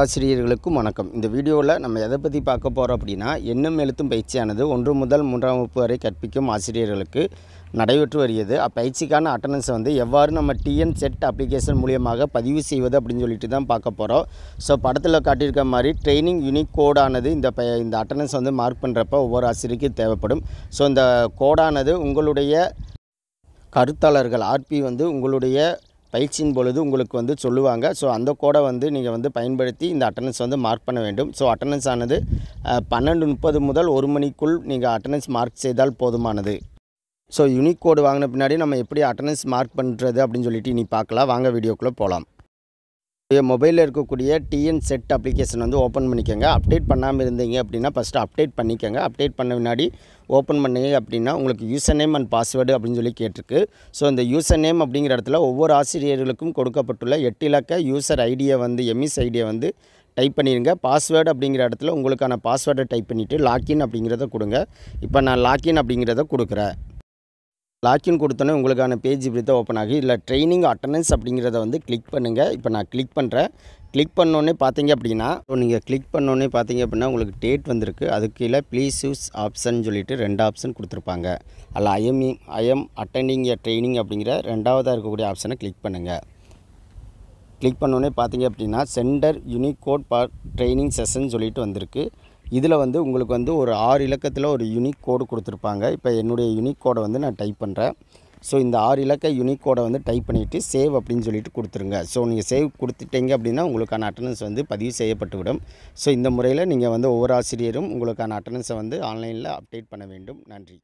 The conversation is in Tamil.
ஆசிரியர்களுக்கும் வணக்கம் இந்த வீடியோவில் நம்ம எதை பற்றி பார்க்க போகிறோம் அப்படின்னா எண்ணும் எழுத்தும் பயிற்சியானது ஒன்று முதல் மூன்றாம் வகுப்பு வரை கற்பிக்கும் ஆசிரியர்களுக்கு நடைபெற்று வருகிறது அப்பயிற்சிக்கான அட்டண்டன்ஸை வந்து எவ்வாறு நம்ம டிஎன் செட் அப்ளிகேஷன் மூலியமாக பதிவு செய்வது அப்படின்னு சொல்லிட்டு தான் பார்க்க போகிறோம் ஸோ படத்தில் காட்டியிருக்க மாதிரி ட்ரைனிங் யூனிக் கோடானது இந்த ப இந்த அட்டண்டன்ஸ் வந்து மார்க் பண்ணுறப்ப ஒவ்வொரு ஆசிரியருக்கும் தேவைப்படும் ஸோ இந்த கோடானது உங்களுடைய கருத்தாளர்கள் ஆர்பி வந்து உங்களுடைய பயிற்சியின் பொழுது உங்களுக்கு வந்து சொல்லுவாங்க ஸோ அந்த கோடை வந்து நீங்கள் வந்து பயன்படுத்தி இந்த அட்டண்டன்ஸ் வந்து மார்க் பண்ண வேண்டும் ஸோ அட்டண்டன்ஸ் ஆனது பன்னெண்டு முப்பது முதல் ஒரு மணிக்குள் நீங்கள் அட்டண்டன்ஸ் மார்க் செய்தால் போதுமானது ஸோ யூனிக் கோடு வாங்கின பின்னாடி நம்ம எப்படி அட்டண்டன்ஸ் மார்க் பண்ணுறது அப்படின்னு சொல்லிட்டு இனி பார்க்கலாம் வாங்க வீடியோக்குள்ளே போகலாம் மொபைலில் இருக்கக்கூடிய டிஎன் செட் அப்ளிகேஷன் வந்து ஓப்பன் பண்ணிக்கோங்க அப்டேட் பண்ணாமல் இருந்தீங்க அப்படின்னா ஃபஸ்ட்டு அப்டேட் பண்ணிக்கோங்க அப்டேட் பண்ண முன்னாடி ஓப்பன் பண்ணீங்க அப்படின்னா உங்களுக்கு யூசர் நேம் அண்ட் பாஸ்வேர்டு அப்படின்னு சொல்லி கேட்டிருக்கு ஸோ இந்த யூசர் நேம் அப்படிங்கிற இடத்துல ஒவ்வொரு ஆசிரியர்களுக்கும் கொடுக்கப்பட்டுள்ள எட்டு இலக்க யூசர் ஐடியை வந்து எம்இஸ் ஐடியை வந்து டைப் பண்ணிடுங்க பாஸ்வேர்டு அப்படிங்கிற இடத்துல உங்களுக்கான பாஸ்வேர்டை டைப் பண்ணிவிட்டு லாக்இன் அப்படிங்கிறத கொடுங்க இப்போ நான் லாக்இன் அப்படிங்கிறத கொடுக்குறேன் லாக்கின் கொடுத்தோன்னே உங்களுக்கான பேஜ் இப்படி தான் ஓப்பன் ஆகி இல்லை ட்ரைனிங் அட்டண்டன்ஸ் அப்படிங்கிறத வந்து கிளிக் பண்ணுங்கள் இப்போ நான் கிளிக் பண்ணுறேன் கிளிக் பண்ணோன்னே பார்த்தீங்க அப்படின்னா நீங்கள் கிளிக் பண்ணோன்னே பார்த்தீங்க அப்படின்னா உங்களுக்கு டேட் வந்திருக்கு அதுக்கு கீழே ப்ளீஸ் யூஸ் ஆப்ஷன் சொல்லிட்டு ரெண்டு ஆப்ஷன் கொடுத்துருப்பாங்க அல்ல I'm I'm attending a training அப்படிங்கிற ரெண்டாவதாக இருக்கக்கூடிய ஆப்ஷனை கிளிக் பண்ணுங்கள் கிளிக் பண்ணோன்னே பார்த்தீங்க அப்படின்னா centre unique code for training session சொல்லிட்டு வந்திருக்கு இதில் வந்து உங்களுக்கு வந்து ஒரு ஆறு இலக்கத்தில் ஒரு யூனிக் கோடு கொடுத்துருப்பாங்க இப்போ என்னுடைய யூனிக் கோடை வந்து நான் டைப் பண்ணுறேன் ஸோ இந்த ஆறு இலக்க யூனிக் கோடை வந்து டைப் பண்ணிவிட்டு சேவ் அப்படின்னு சொல்லிட்டு கொடுத்துருங்க ஸோ நீங்கள் சேவ் கொடுத்துட்டீங்க அப்படின்னா உங்களுக்கான அட்டனன்ஸ் வந்து பதிவு செய்யப்பட்டுவிடும் ஸோ இந்த முறையில் நீங்கள் வந்து ஒவ்வொரு ஆசிரியரும் உங்களுக்கான அட்டனன்ஸை வந்து ஆன்லைனில் அப்டேட் பண்ண வேண்டும் நன்றி